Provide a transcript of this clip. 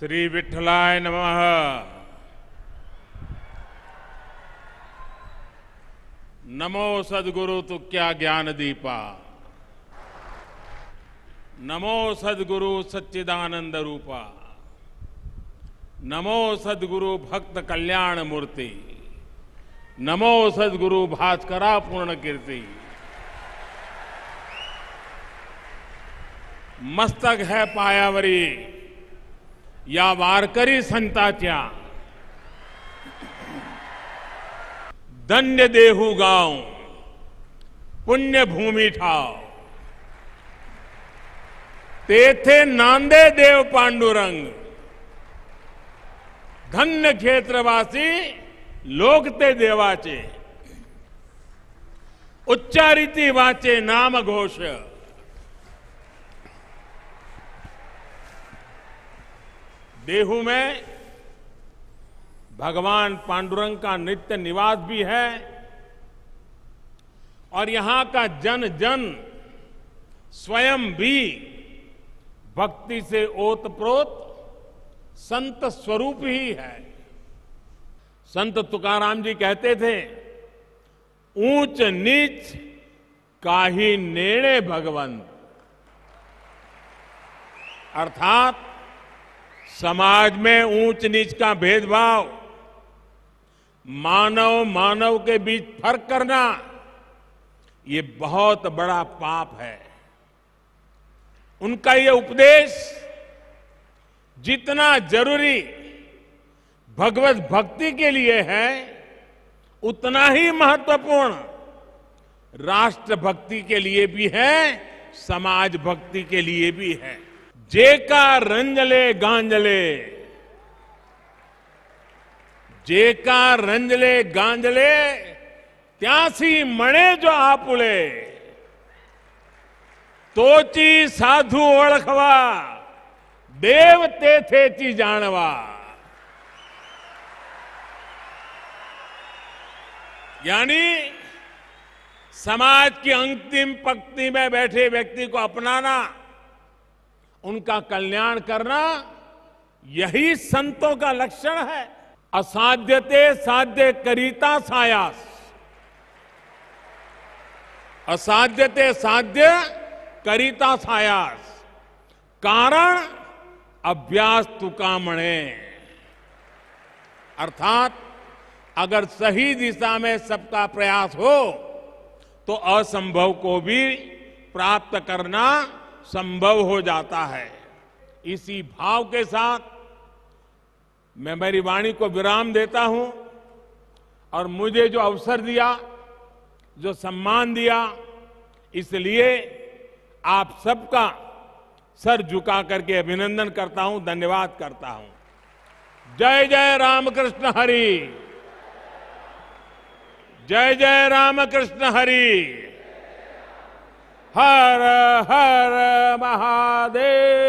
श्री विठलाय नमः नमो सदगुरु तू क्या ज्ञान दीपा नमो सदगुरु सच्चिदानंद रूपा नमो सदगुरु भक्त कल्याण मूर्ति नमो सदगुरु भास्करा पूर्ण कीर्ति मस्तक है पायावरी या वारकरी संता धन्य देहू गाव पुण्यभूमी ठाव तेथे नांदे देव पांडुरंग धन्य क्षेत्रवासी लोकते देवाचे उच्चारिती वाचे नाम घोष देहू में भगवान पांडुरंग का नित्य निवास भी है और यहां का जन जन स्वयं भी भक्ति से ओतप्रोत संत स्वरूप ही है संत तुकाराम जी कहते थे ऊंच नीच का ही नेणे भगवंत अर्थात समाज में ऊंच नीच का भेदभाव मानव मानव के बीच फर्क करना ये बहुत बड़ा पाप है उनका ये उपदेश जितना जरूरी भगवत भक्ति के लिए है उतना ही महत्वपूर्ण राष्ट्र भक्ति के लिए भी है समाज भक्ति के लिए भी है जेका रंजले गांजले जेका रंजले गांजले त्यासी मणे जो आपुले तोची साधु ओळखवा देव ते ची जानवा यानी समाज की अंतिम पंक्ति में बैठे व्यक्ति को अपनाना उनका कल्याण करना यही संतों का लक्षण है असाध्यते साध्य करीता सायास असाध्यते साध्य करीता सायास कारण अभ्यास तुकामणे अर्थात अगर सही दिशा में सबका प्रयास हो तो असंभव को भी प्राप्त करना संभव हो जाता है इसी भाव के साथ मैं मेरी वाणी को विराम देता हूं और मुझे जो अवसर दिया जो सम्मान दिया इसलिए आप सबका सर झुका करके अभिनंदन करता हूं धन्यवाद करता हूं जय जय रामकृष्ण हरि जय जय Ramakrishna Hari Hare Hare Mahadev.